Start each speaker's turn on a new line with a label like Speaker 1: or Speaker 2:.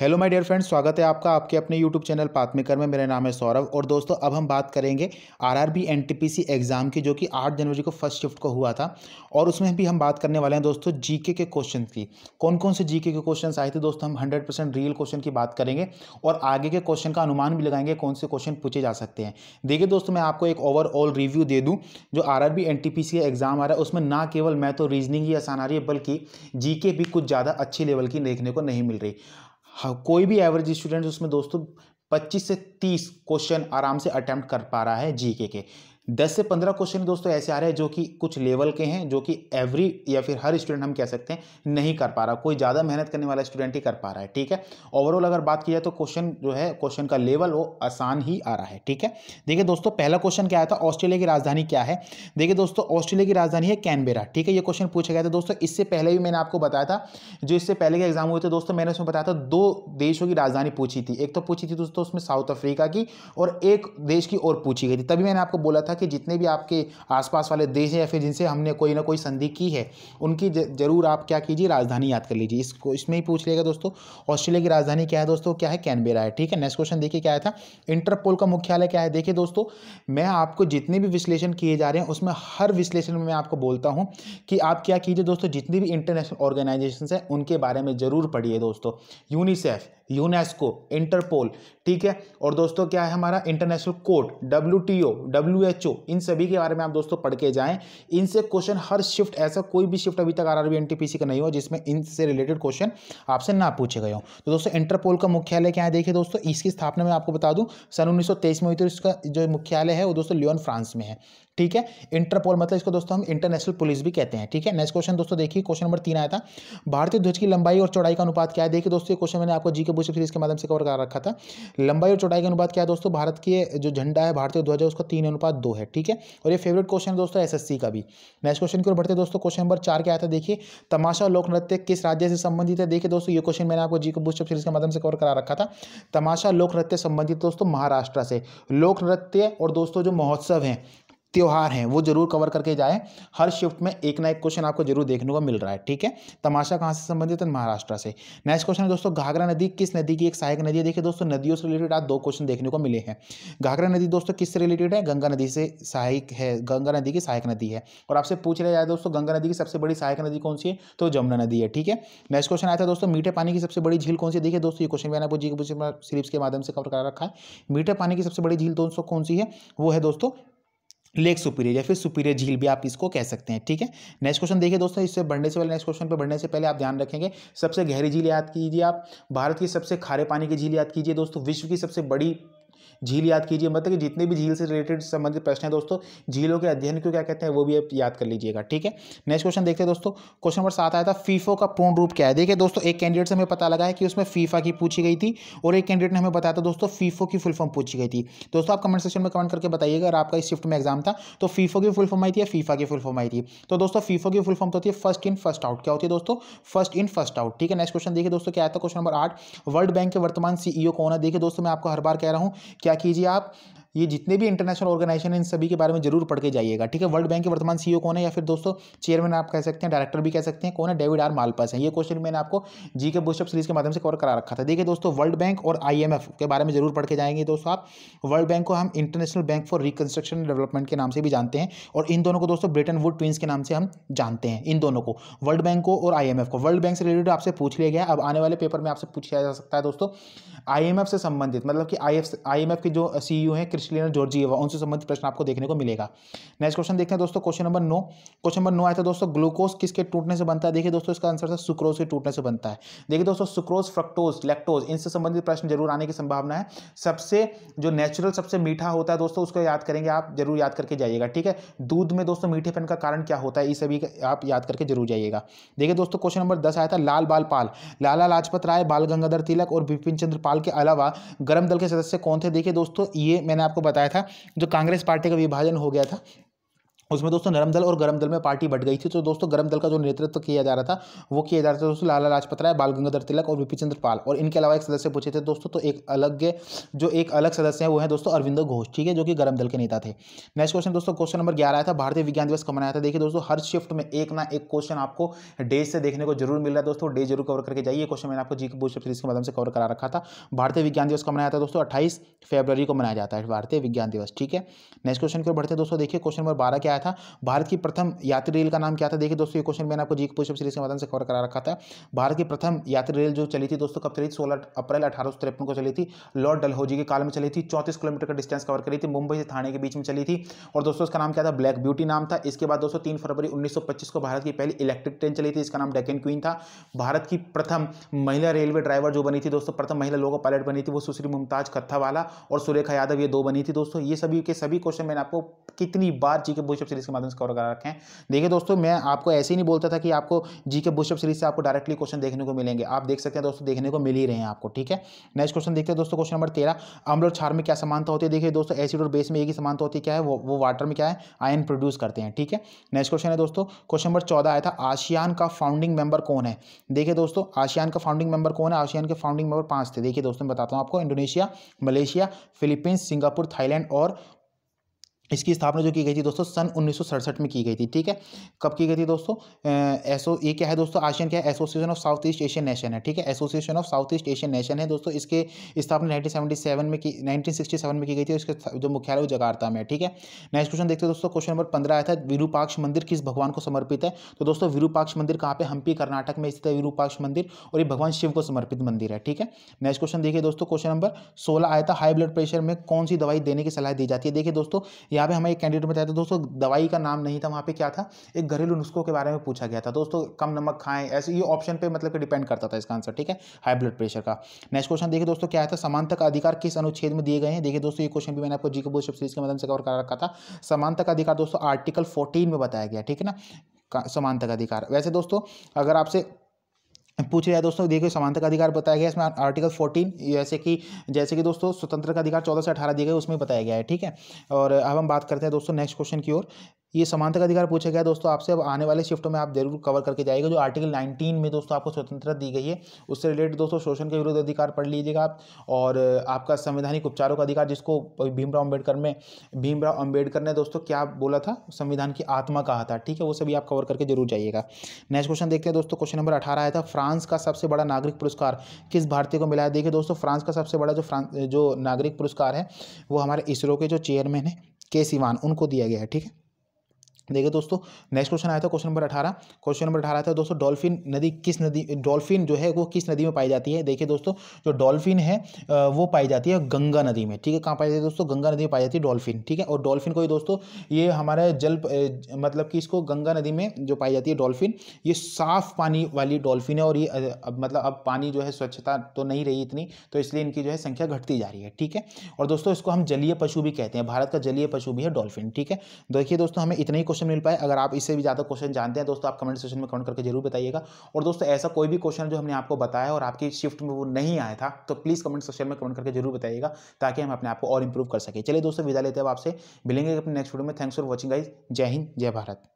Speaker 1: hello my dear friends स्वागत है आपका आपके अपने यूट्यूब चैनल पात्मिकर में मेरा नाम है सौरभ और दोस्तों अब हम बात करेंगे आरआरबी एनटीपीसी एग्ज़ाम की जो कि 8 जनवरी को फर्स्ट शिफ्ट को हुआ था और उसमें भी हम बात करने वाले हैं दोस्तों जीके के क्वेश्चन की कौन कौन से जीके के क्वेश्चन आए थे दोस्तों हम हंड्रेड रियल क्वेश्चन की बात करेंगे और आगे के क्वेश्चन का अनुमान भी लगाएंगे कौन से क्वेश्चन पूछे जा सकते हैं देखिए दोस्तों मैं आपको एक ओवरऑल रिव्यू दे दूँ जो आर आर एग्ज़ाम आ रहा है उसमें ना केवल मैं तो रीजनिंग ही आसान आ रही है बल्कि जी भी कुछ ज़्यादा अच्छी लेवल की देखने को नहीं मिल रही हाँ, कोई भी एवरेज स्टूडेंट उसमें दोस्तों 25 से 30 क्वेश्चन आराम से अटैम्प्ट कर पा रहा है जीके के दस से पंद्रह क्वेश्चन दोस्तों ऐसे आ रहे हैं जो कि कुछ लेवल के हैं जो कि एवरी या फिर हर स्टूडेंट हम कह सकते हैं नहीं कर पा रहा कोई ज़्यादा मेहनत करने वाला स्टूडेंट ही कर पा रहा है ठीक है ओवरऑल अगर बात की जाए तो क्वेश्चन जो है क्वेश्चन का लेवल वो आसान ही आ रहा है ठीक है देखिए दोस्तों पहला क्वेश्चन क्या आया था ऑस्ट्रेलिया की राजधानी क्या है देखिए दोस्तों ऑस्ट्रेलिया की राजधानी है कैनबेरा ठीक है ये क्वेश्चन पूछा गया था दोस्तों इससे पहले भी मैंने आपको बताया था जो इससे पहले के एग्जाम हुए थे दोस्तों मैंने उसमें बताया था दो देशों की राजधानी पूछी थी एक तो पूछी थी दोस्तों उसमें साउथ अफ्रीका की और एक देश की और पूछी गई थी तभी मैंने आपको बोला था कि जितने भी आपके आसपास वाले देश हैं या फिर जिनसे हमने कोई ना कोई संधि की है उनकी ज़रूर आप क्या कीजिए राजधानी याद कर लीजिए इसको इसमें ही पूछ लेगा दोस्तों ऑस्ट्रेलिया की राजधानी क्या है दोस्तों क्या है कैनबेरा है ठीक है नेक्स्ट क्वेश्चन देखिए क्या था इंटरपोल का मुख्यालय क्या है देखिए दोस्तों मैं आपको जितने भी विश्लेषण किए जा रहे हैं उसमें हर विश्लेषण में मैं आपको बोलता हूँ कि आप क्या कीजिए दोस्तों जितनी भी इंटरनेशनल ऑर्गेनाइजेशन हैं उनके बारे में ज़रूर पढ़िए दोस्तों यूनिसेफ यूनेस्को इंटरपोल ठीक है और दोस्तों क्या है हमारा international court W T O W H O इन सभी के बारे में आप दोस्तों पढ़ के जाएं इनसे क्वेश्चन हर शिफ्ट ऐसा कोई भी शिफ्ट अभी तक R R B N T P C का नहीं हुआ जिसमें इनसे रिलेटेड क्वेश्चन आपसे ना पूछे गए हो तो दोस्तों इंटरपोल का मुख्यालय क्या है देखिए दोस्तों इसकी स्थापना मैं आपको बता दूँ सन उन्नीस में हुई थी इसका जो मुख्यालय है वो दोस्तों लियोन फ्रांस में है ठीक है इंटरपोल मतलब इसको दोस्तों हम इंटरनेशनल पुलिस भी कहते हैं ठीक है नेक्स्ट क्वेश्चन दोस्तों देखिए क्वेश्चन नंबर तीन आया था भारतीय ध्वज की लंबाई और चौड़ाई का अनुपात क्या है देखिए दोस्तों ये क्वेश्चन मैंने आपको जी के बुश फिर इसके माध्यम से कवर कर रखा था लंबाई और चौड़ाई का अनुपात क्या है दोस्तों भारत के जो झंडा है भारतीय ध्वज है उसका तीन अनुपात दो है ठीक है और ये फेवरेट क्वेश्चन है दोस्तों एस का भी नेक्स्ट क्वेश्चन की ओर बढ़ते दोस्तों क्वेश्चन नंबर चार क्या था देखिए तमाशा लोक नृत्य किस राज्य से संबंधित है देखिए दोस्तों ये क्वेश्चन मैंने आपको जी के बुश फिर इसके माध्यम से कवर करा रखा था तमाशा लोक नृत्य संबंधित दोस्तों महाराष्ट्र से लोक नृत्य और दोस्तों जो महोत्सव हैं त्यौहार हैं वो जरूर कवर करके जाए हर शिफ्ट में एक ना एक क्वेश्चन आपको जरूर देखने को मिल रहा है ठीक है तमाशा कहाँ से संबंधित है महाराष्ट्र से नेक्स्ट क्वेश्चन है दोस्तों घाघरा नदी किस नदी की एक सहायक नदी है देखिए दोस्तों नदियों से रिलेटेड आज दो क्वेश्चन देखने को मिले हैं घाघरा नदी दोस्तों किससे रिलेटेड है गंगा नदी से सहायक है गंगा नदी की सहायक नदी है और आपसे पूछ रहे जाए दोस्तों गंगा नदी की सबसे बड़ी सहायक नदी कौन सी है तो जमुना नदी है ठीक है नेक्स्ट क्वेश्चन आया था दोस्तों मीठे पानी की सबसे बड़ी झील कौन सी देखिए दोस्तों ये क्वेश्चन मैंने आपको जी के सीरीज के माध्यम से कवर करा रखा है मीठे पानी की सबसे बड़ी झील दोस्तों कौन सी है वो है दोस्तों लेक सुपीरियर या फिर सुपीरियर झील भी आप इसको कह सकते हैं ठीक है नेक्स्ट क्वेश्चन देखिए दोस्तों इससे बढ़ने से पहले नेक्स्ट क्वेश्चन पर बढ़ने से पहले आप ध्यान रखेंगे सबसे गहरी झील याद कीजिए आप भारत की सबसे खारे पानी की झील याद कीजिए दोस्तों विश्व की सबसे बड़ी झील याद कीजिए मतलब कि जितने भी झील से रिलेटेड संबंधित प्रश्न है दोस्तों झीलों के अध्ययन को क्या कहते हैं वो भी आप याद कर लीजिएगा ठीक है नेक्स्ट क्वेश्चन देखते हैं दोस्तों क्वेश्चन नंबर सात आया था फीफो का पूर्ण रूप क्या है देखिए दोस्तों एक कैंडिडेट से हमें पता लगा है कि उसमें फीफा की पूछी गई थी और एक कैंडिडेट ने हमें बताया था दोस्तों फीफो की फुल फॉर्म पूछी गई थी दोस्तों आप कमेंट सेक्शन में कमेंट करके बताइएगा अगर आपका इस शिफ्ट में एग्जाम था तो फीफो की फुल फॉर्म आई थी या फीफा की फुल फॉर्म आई थी तो दोस्तों फीफो की फुल फॉर्म तो होती है फर्स्ट इन फर्स्ट आउट क्या होती है दोस्तों फर्स्ट इन फर्स्ट आउट ठीक है नेक्स्ट क्वेश्चन देखिए दोस्तों क्या आया था क्वेश्चन नंबर आठ वर्ल्ड बैंक के वर्तमान सीईओ कौन है देखिए दोस्तों मैं आपको हर बार कह रहा हूँ क्या कीजिए आप ये जितने भी इंटरनेशनल ऑर्गेनाइजेशन है इन सभी के बारे में जरूर पढ़ के जाइएगा ठीक है वर्ल्ड बैंक के वर्तमान सीईओ कौन है या फिर दोस्तों चेयरमैन आप कह सकते हैं डायरेक्टर भी कह सकते हैं कौन है डेविड आर मालपास है ये क्वेश्चन मैंने आपको जी के बुस्टअप सीरीज के माध्यम से कवर करा रखा था देखिए दोस्तों वर्ल्ड बैंक और आई के बारे में जरूर पढ़ के जाएंगे दोस्तों आप वर्ल्ड बैंक को हम international bank for reconstruction development के नाम से भी जानते हैं और इन दोनों को दोस्तों ब्रिटेन वुड ट्विंस के नाम से हम जानते हैं इन दोनों को वर्ल्ड बैंक को और आई को वर्ल्ड बैंक से रिलेटेड आपसे पूछ लिया गया अब आने वाले पेपर में आपसे पूछा जा सकता है दोस्तों आई से संबंधित मतलब कि आई आई के जो सी हैं क्रिस्टलिना जॉर्जिएवा उनसे संबंधित प्रश्न आपको देखने को मिलेगा नेक्स्ट क्वेश्चन देखते हैं दोस्तों क्वेश्चन नंबर नो क्वेश्चन नंबर नो आया था दोस्तों ग्लूकोज किसके टूटने से बनता है देखिए दोस्तों इसका आंसर था सुक्रोज के टूटने से बनता है देखिए दोस्तों सुक्रोज फ्रक्टोज लेक्टोज इनसे संबंधित प्रश्न जरूर आने की संभावना है सबसे जो नेचुरल सबसे मीठा होता है दोस्तों उसको याद करेंगे आप जरूर याद करके जाइएगा ठीक है दूध में दोस्तों मीठेपन का कारण क्या होता है इसे भी आप याद करके जरूर जाइएगा देखिए दोस्तों क्वेश्चन नंबर दस आया था लाल बाल पाल लाला लाजपत राय बाल गंगाधर तिलक और बिपिन चंद्र पाल के अलावा गर्म दल के सदस्य कौन थे देखिए दोस्तों ये मैंने आप आपको बताया था जो कांग्रेस पार्टी का विभाजन हो गया था उसमें दोस्तों नरम दल और गरम दल में पार्टी बढ़ गई थी तो दोस्तों गरम दल का जो नेतृत्व किया जा रहा था वो किया जा रहा था दोस्तों लाला लाजपत राय बाल गंगाधर तिलक और बीपी चंद्र पाल और इनके अलावा एक सदस्य पूछे थे दोस्तों तो एक अलग जो एक अलग सदस्य है वो है दोस्तों अरविंद घोष ठीक है जो कि गरम दल के नेता थे नेक्स्ट क्वेश्चन दोस्तों क्वेश्चन नंबर ग्यारह था भारतीय विज्ञान दिवस कमाया मनाया था देखिए दोस्तों हर शिफ्ट में एक ना एक क्वेश्चन आपको डे से देखने को जरूर मिल रहा है दोस्तों डे जरूर कवर करके जाइए क्वेश्चन मैंने आपको जी के बूस्ट के माध्यम से कवर करा रखा था भारतीय विज्ञान दिवस कमाया मनाया था दोस्तों अट्ठाईस फेबर को मनाया जाता है भारतीय विज्ञान दिवस ठीक है नेक्स्ट क्वेश्चन की ओर बढ़ते दोस्तों देखिए क्वेश्चन नंबर बारह क्या आया था भारत की प्रथम यात्री रेल का नाम क्या था देखिए दोस्तों ये क्वेश्चन मैंने आपको जी पुष्प सीरीज के माध्यम से कवर करा रखा था भारत की प्रथम यात्री रेल जो चली थी दोस्तों कब चली थी सोलह अप्रैल अठारह को चली थी लॉर्ड डलहौजी के काल में चली थी चौंतीस किलोमीटर का डिस्टेंस कवर करी थी मुंबई से थाने के बीच में चली थी और दोस्तों इसका नाम क्या था ब्लैक ब्यूटी नाम था इसके बाद दोस्तों तीन फरवरी उन्नीस को भारत की पहली इलेक्ट्रिक ट्रेन चली थी इसका नाम डेकन क्वीन था भारत की प्रथम महिला रेलवे ड्राइवर जो बनी थी दोस्तों प्रथम महिला लोको पायलट बनी थी वो सुश्री मुमताज कत्थावाला और सुरेखा यादव ये दो बनी थी दोस्तों ये सभी के सभी क्वेश्चन मैंने आपको कितनी बार जी के बुशअप सीरीज के माध्यम से कवर करा रखे हैं देखिए दोस्तों मैं आपको ऐसे ही नहीं बोलता था कि आपको जी के बुशअप सीरीज से आपको डायरेक्टली क्वेश्चन देखने को मिलेंगे आप देख सकते हैं दोस्तों देखने को मिल ही रहे हैं आपको ठीक है नेक्स्ट क्वेश्चन देखते हैं दोस्तों क्वेश्चन नंबर तेरह अम्ल और क्षार में क्या समानता होती है देखिए दोस्तों एसिड और बेस में एक ही समानता होती है क्या है वो वाटर में क्या है आयन प्रोड्यूस करते हैं ठीक है नेक्स्ट क्वेश्चन है दोस्तों क्वेश्चन नंबर चौदह आया था आशियान का फाउंडिंग मेंबर कौन है देखिए दोस्तों आशियान का फाउंडिंग मेंबर कौन है आशियान के फाउंडिंग मेंबर पांच थे देखिए दोस्तों मैं बताता हूँ आपको Indonesia Malaysia Philippines Singapore Thailand और इसकी स्थापना जो की गई थी दोस्तों सन उन्नीस में की गई थी ठीक है कब की गई थी दोस्तों एसओ ये क्या है दोस्तों आशियन क्या है association of South East Asian nation है ठीक है association of South East Asian nation है दोस्तों इसके स्थापना 1977 में की 1967 में की गई थी इसके जो मुख्यालय वो जकार्ता में ठीक है नेक्स्ट क्वेश्चन देखते हैं दोस्तों क्वेश्चन नंबर पंद्रह आया था विरूपाक्ष मंदिर किस भगवान को समर्पित है तो दोस्तों विरूपाक्ष मंदिर कहाँ पे हम्पी कर्नाटक में स्थित है विरूपाक्ष मंदिर और ये भगवान शिव को समर्पित मंदिर है ठीक है नेक्स्ट क्वेश्चन देखिए दोस्तों क्वेश्चन नंबर सोलह आया था हाई ब्लड प्रेशर में कौन सी दवाई देने की सलाह दी जाती है देखिए दोस्तों यहाँ पे हमें एक कैंडिडेट बताया था दोस्तों दवाई का नाम नहीं था वहाँ पे क्या था एक घरेलू नुस्खों के बारे में पूछा गया था दोस्तों कम नमक खाएं ऐसे ये ऑप्शन पे मतलब कि डिपेंड करता था इसका आंसर ठीक है हाई ब्लड प्रेशर का नेक्स्ट क्वेश्चन देखिए दोस्तों क्या था समानता का अधिकार किस अनुच्छेद में दिए गए हैं देखिए दोस्तों ये क्वेश्चन भी मैंने आपको जी के बोर्ड सीरीज के माध्यम से कवर करा रखा था समानता का अधिकार दोस्तों आर्टिकल फोर्टीन में बताया गया ठीक है ना समानता का अधिकार वैसे दोस्तों अगर आपसे पूछ लिया दोस्तों देखिए समानता का अधिकार बताया गया इसमें आर्टिकल फोर्टीन जैसे कि जैसे कि दोस्तों स्वतंत्र का अधिकार चौदह से अठारह दिए गए उसमें बताया गया है ठीक है और अब हम बात करते हैं दोस्तों नेक्स्ट क्वेश्चन की ओर ये समानता का अधिकार पूछा गया दोस्तों आपसे अब आने वाले शिफ्टों में आप जरूर कवर करके जाएगा जो आर्टिकल 19 में दोस्तों आपको स्वतंत्रता दी गई है उससे रिलेटेड दोस्तों शोषण के विरुद्ध अधिकार पढ़ लीजिएगा आप और आपका संवैधानिक उपचारों का अधिकार जिसको भीमराव अम्बेडकर में भीमराव अम्बेडकर ने दोस्तों क्या बोला था संविधान की आत्मा कहा था ठीक है वो सभी आप कवर करके जरूर जाइएगा नेक्स्ट क्वेश्चन देखते हैं दोस्तों क्वेश्चन नंबर अठारह आया था फ्रांस का सबसे बड़ा नागरिक पुरस्कार किस भारतीय को मिला है देखिए दोस्तों फ्रांस का सबसे बड़ा जो फ्रांस जो नागरिक पुरस्कार है वो हमारे इसरो के जो चेयरमैन है के सिवान उनको दिया गया है ठीक है देखिए दोस्तों नेक्स्ट क्वेश्चन आया था क्वेश्चन नंबर अठारह क्वेश्चन नंबर अठारह था दोस्तों डॉल्फिन नदी किस नदी डॉल्फिन जो है वो किस नदी में पाई जाती है देखिए दोस्तों जो डॉल्फिन है वो पाई जाती है गंगा नदी में ठीक है कहाँ पाई जाती है दोस्तों गंगा नदी में पाई जाती है डॉल्फिन ठीक है और डॉल्फिन को ही दोस्तों ये हमारे जल मतलब कि इसको गंगा नदी में जो पाई जाती है डॉल्फिन ये साफ पानी वाली डॉल्फिन है और ये मतलब अब पानी जो है स्वच्छता तो नहीं रही इतनी तो इसलिए इनकी जो है संख्या घटती जा रही है ठीक है और दोस्तों इसको हम जलीय पशु भी कहते हैं भारत का जलीय पशु भी है डॉल्फिन ठीक है देखिए दोस्तों हमें इतने ही क्वेश्चन मिल पाए अगर आप इससे भी ज़्यादा क्वेश्चन जानते हैं दोस्तों आप कमेंट सेक्शन में कमेंट करके जरूर बताइएगा और दोस्तों ऐसा कोई भी क्वेश्चन जो हमने आपको बताया और आपकी शिफ्ट में वो नहीं आया था तो प्लीज़ कमेंट सेक्शन में कमेंट करके जरूर बताइएगा ताकि हम अपने आप को और इंप्रूव कर सकें चलिए दोस्तों विदा लेते हैं आपसे मिलेंगे अपने नेक्स्ट वीडियो में थैंक्स फॉर वॉचिंग गाइज जय हिंद जय भारत